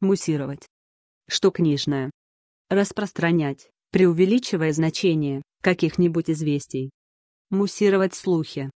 муссировать. Что книжное. Распространять, преувеличивая значение каких-нибудь известий. Муссировать слухи.